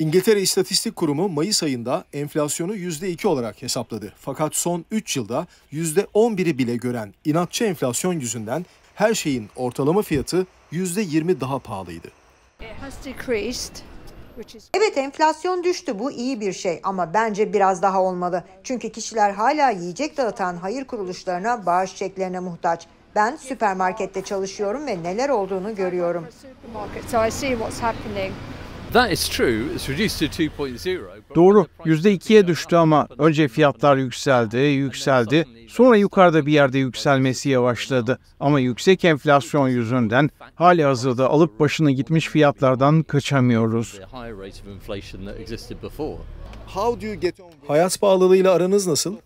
İngiltere İstatistik Kurumu Mayıs ayında enflasyonu %2 olarak hesapladı. Fakat son 3 yılda %11'i bile gören inatçı enflasyon yüzünden her şeyin ortalama fiyatı %20 daha pahalıydı. Evet enflasyon düştü bu iyi bir şey ama bence biraz daha olmalı. Çünkü kişiler hala yiyecek dağıtan hayır kuruluşlarına bağış çeklerine muhtaç. Ben süpermarkette çalışıyorum ve neler olduğunu görüyorum. Doğru, yüzde ikiye düştü ama önce fiyatlar yükseldi, yükseldi. Sonra yukarıda bir yerde yükselmesi yavaşladı. Ama yüksek enflasyon yüzünden hali hazırda alıp başını gitmiş fiyatlardan kaçamıyoruz. Hayat pahalılığıyla aranız nasıl?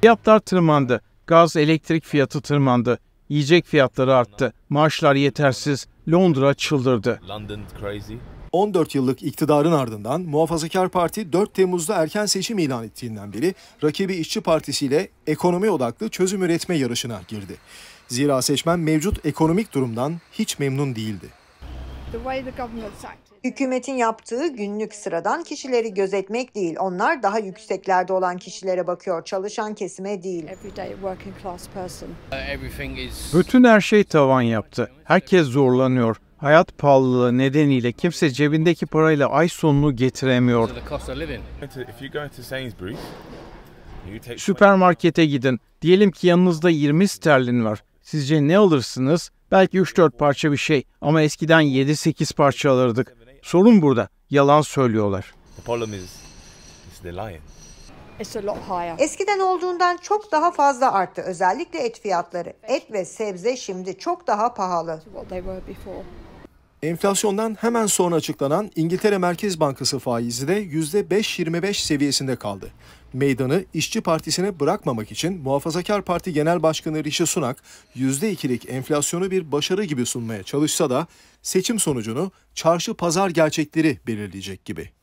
Fiyatlar tırmandı. Gaz, elektrik fiyatı tırmandı. Yiyecek fiyatları arttı. Maaşlar yetersiz. Londra çıldırdı. 14 yıllık iktidarın ardından Muhafazakar Parti 4 Temmuz'da erken seçim ilan ettiğinden beri rakibi İşçi Partisi ile ekonomi odaklı çözüm üretme yarışına girdi. Zira seçmen mevcut ekonomik durumdan hiç memnun değildi. Hükümetin yaptığı günlük sıradan kişileri gözetmek değil, onlar daha yükseklerde olan kişilere bakıyor, çalışan kesime değil. Bütün her şey tavan yaptı. Herkes zorlanıyor. Hayat pahalılığı nedeniyle kimse cebindeki parayla ay sonunu getiremiyor. Süpermarkete gidin. Diyelim ki yanınızda 20 sterlin var. Sizce ne alırsınız? Belki 3-4 parça bir şey ama eskiden 7-8 parça alırdık. Sorun burada. Yalan söylüyorlar. Eskiden olduğundan çok daha fazla arttı özellikle et fiyatları. Et ve sebze şimdi çok daha pahalı. Enflasyondan hemen sonra açıklanan İngiltere Merkez Bankası faizi de %5.25 seviyesinde kaldı. Meydanı işçi Partisi'ne bırakmamak için Muhafazakar Parti Genel Başkanı Rishi Sunak %2'lik enflasyonu bir başarı gibi sunmaya çalışsa da seçim sonucunu çarşı pazar gerçekleri belirleyecek gibi.